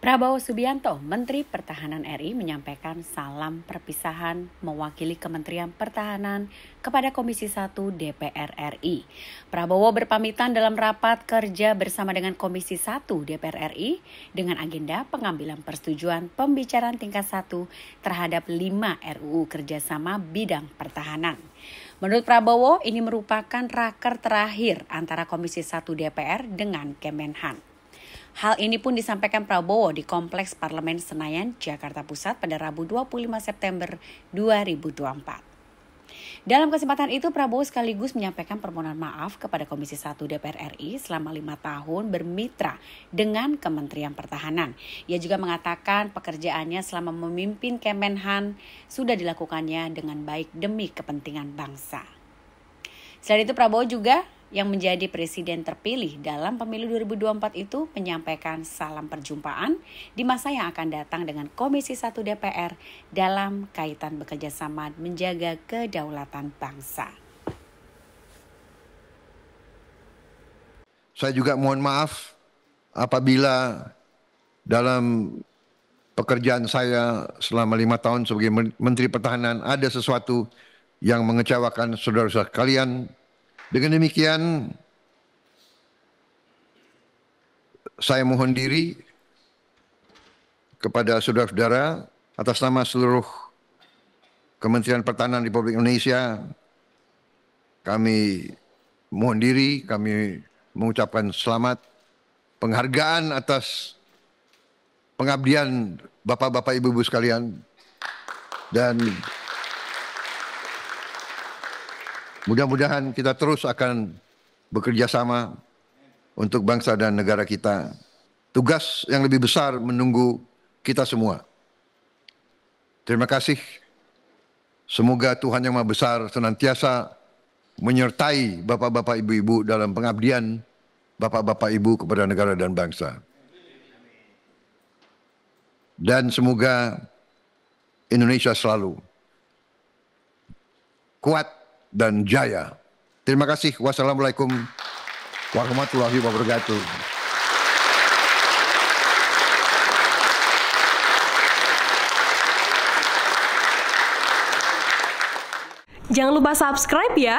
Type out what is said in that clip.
Prabowo Subianto, Menteri Pertahanan RI menyampaikan salam perpisahan mewakili Kementerian Pertahanan kepada Komisi 1 DPR RI. Prabowo berpamitan dalam rapat kerja bersama dengan Komisi 1 DPR RI dengan agenda pengambilan persetujuan pembicaraan tingkat 1 terhadap 5 RUU kerjasama bidang pertahanan. Menurut Prabowo, ini merupakan raker terakhir antara Komisi 1 DPR dengan Kemenhan. Hal ini pun disampaikan Prabowo di Kompleks Parlemen Senayan, Jakarta Pusat pada Rabu 25 September 2024. Dalam kesempatan itu, Prabowo sekaligus menyampaikan permohonan maaf kepada Komisi 1 DPR RI selama lima tahun bermitra dengan Kementerian Pertahanan. Ia juga mengatakan pekerjaannya selama memimpin Kemenhan sudah dilakukannya dengan baik demi kepentingan bangsa. Selain itu, Prabowo juga yang menjadi presiden terpilih dalam pemilu 2024 itu menyampaikan salam perjumpaan di masa yang akan datang dengan Komisi 1 DPR dalam kaitan bekerjasama menjaga kedaulatan bangsa. Saya juga mohon maaf apabila dalam pekerjaan saya selama lima tahun sebagai Menteri Pertahanan ada sesuatu yang mengecewakan saudara-saudara kalian dengan demikian, saya mohon diri kepada saudara-saudara atas nama seluruh Kementerian Pertahanan Republik Indonesia, kami mohon diri, kami mengucapkan selamat penghargaan atas pengabdian Bapak-Bapak Ibu-Ibu sekalian dan Mudah-mudahan kita terus akan bekerja sama untuk bangsa dan negara kita. Tugas yang lebih besar menunggu kita semua. Terima kasih. Semoga Tuhan Yang Maha Besar senantiasa menyertai bapak-bapak ibu-ibu dalam pengabdian bapak-bapak ibu kepada negara dan bangsa. Dan semoga Indonesia selalu kuat dan jaya. Terima kasih. Wassalamualaikum warahmatullahi wabarakatuh. Jangan lupa subscribe ya.